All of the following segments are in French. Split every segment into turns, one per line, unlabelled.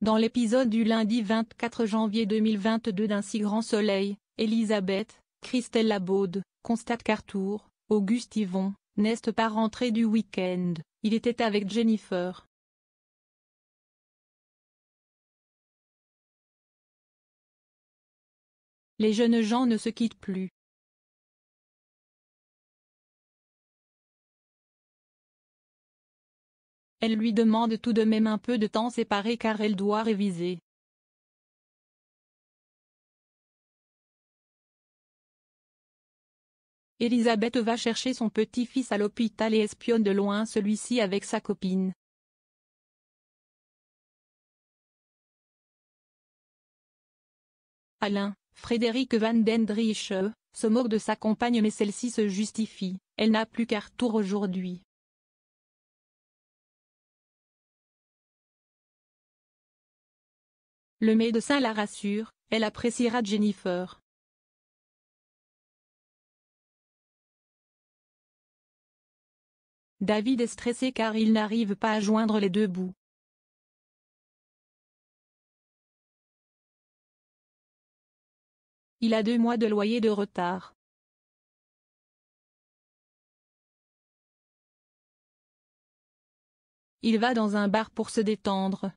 Dans l'épisode du lundi 24 janvier 2022 d'un si grand soleil, Elisabeth, Christelle Labaude, Constate Cartour, Auguste Yvon, n'est pas rentré du week-end, il était avec Jennifer.
Les jeunes gens ne se quittent plus. Elle lui demande tout de même un peu de temps séparé car elle doit réviser.
Elisabeth va chercher son petit-fils à l'hôpital et espionne de loin celui-ci avec sa copine. Alain, Frédéric Van Dendriche, euh, se moque de sa compagne mais celle-ci se justifie, elle n'a plus qu'à retour aujourd'hui.
Le médecin la rassure, elle appréciera Jennifer. David est stressé car il n'arrive pas à joindre les deux bouts. Il a deux mois de loyer de retard. Il va dans un bar pour se détendre.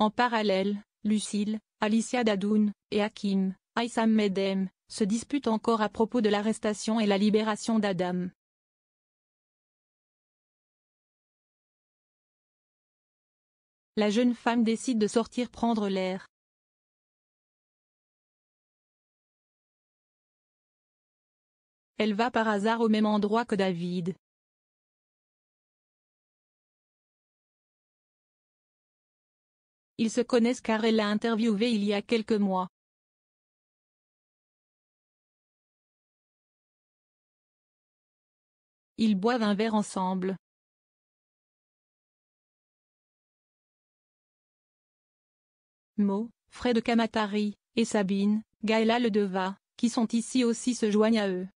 En parallèle, Lucille, Alicia Dadoun, et Hakim, Aïssam Medem, se disputent encore à propos de l'arrestation et la libération d'Adam.
La jeune femme décide de sortir prendre l'air. Elle va par hasard au même endroit que David. Ils se connaissent car elle l'a interviewé il y a quelques mois. Ils boivent un verre ensemble.
Mo, Fred Kamatari, et Sabine, Gaëla Deva, qui sont ici aussi se joignent à eux.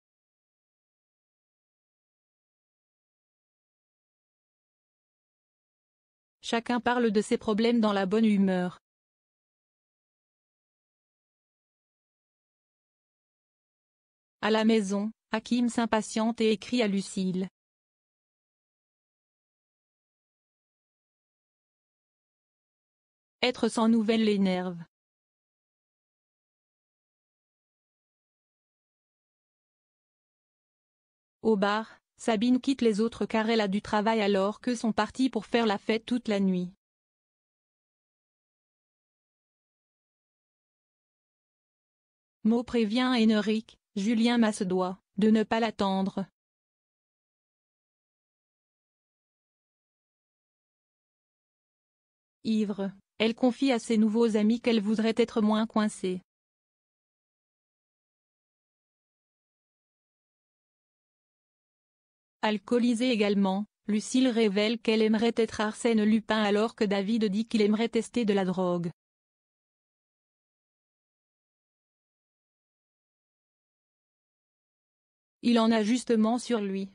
Chacun parle de ses problèmes dans la bonne humeur. À la maison, Hakim s'impatiente et écrit à Lucille. Être sans nouvelles l'énerve.
Au bar, Sabine quitte les autres car elle a du travail alors que sont partis pour faire la fête toute la nuit.
Mo prévient Éneric, Julien doigt, de ne pas l'attendre. Ivre, elle confie à ses nouveaux amis qu'elle voudrait être moins coincée.
Alcoolisée également, Lucille révèle qu'elle aimerait être Arsène Lupin alors que David dit qu'il aimerait tester de la drogue.
Il en a justement sur lui.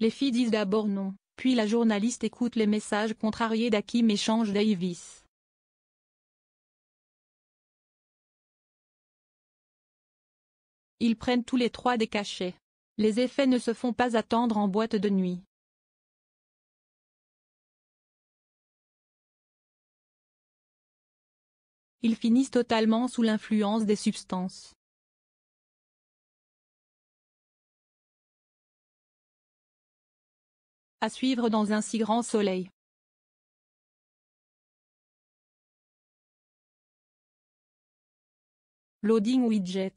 Les filles disent d'abord non, puis la journaliste écoute les messages contrariés d'Akim et change Davis.
Ils prennent tous les trois des cachets. Les effets ne se font pas attendre en boîte de nuit. Ils finissent totalement sous l'influence des substances. À suivre dans un si grand soleil. Loading widget